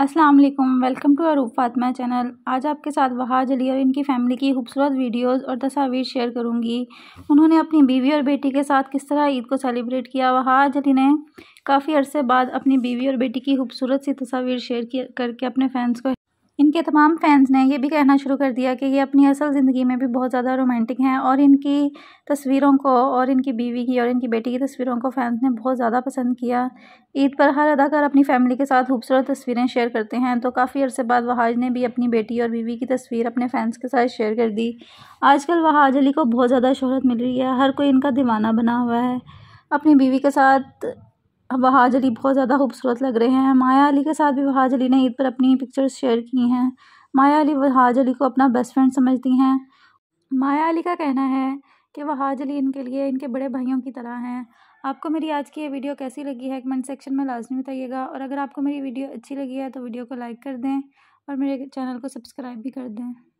अस्सलाम वालेकुम welcome to Aroof Fatma channel आज आपके साथ वहाज अली और इनकी फैमिली की खूबसूरत वीडियोस और तस्वीर शेयर करूंगी उन्होंने अपनी बीवी और बेटी के साथ किस तरह ईद को सेलिब्रेट किया वहाज अली ने काफ़ी अरसे बाद अपनी बीवी और बेटी की खूबसूरत सी तस्वीर शेयर करके अपने फैंस को इनके तमाम फैंस ने ये भी कहना शुरू कर दिया कि ये अपनी असल ज़िंदगी में भी बहुत ज़्यादा रोमांटिक हैं और इनकी तस्वीरों को और इनकी बीवी की और इनकी बेटी की तस्वीरों को फैंस ने बहुत ज़्यादा पसंद किया ईद पर हर अदाकार अपनी फैमिली के साथ खूबसूरत तस्वीरें शेयर करते हैं तो काफ़ी अरसे बाद वहाज ने भी अपनी बेटी और बीवी की तस्वीर अपने फैंस के साथ शेयर कर दी आजकल वहाज अली को बहुत ज़्यादा शोहरत मिल रही है हर कोई इनका दीवाना बना हुआ है अपनी बीवी के साथ वहाज अली बहुत ज़्यादा खूबसूरत लग रहे हैं माया अली के साथ भी वहाज अली ने ईद पर अपनी पिक्चर्स शेयर की हैं माया अली वहाज अली को अपना बेस्ट फ्रेंड समझती हैं माया अली का कहना है कि वहाज अली इनके लिए इनके बड़े भाइयों की तरह हैं आपको मेरी आज की ये वीडियो कैसी लगी है कमेंट सेक्शन में लाजमी बताइएगा और अगर आपको मेरी वीडियो अच्छी लगी है तो वीडियो को लाइक कर दें और मेरे चैनल को सब्सक्राइब भी कर दें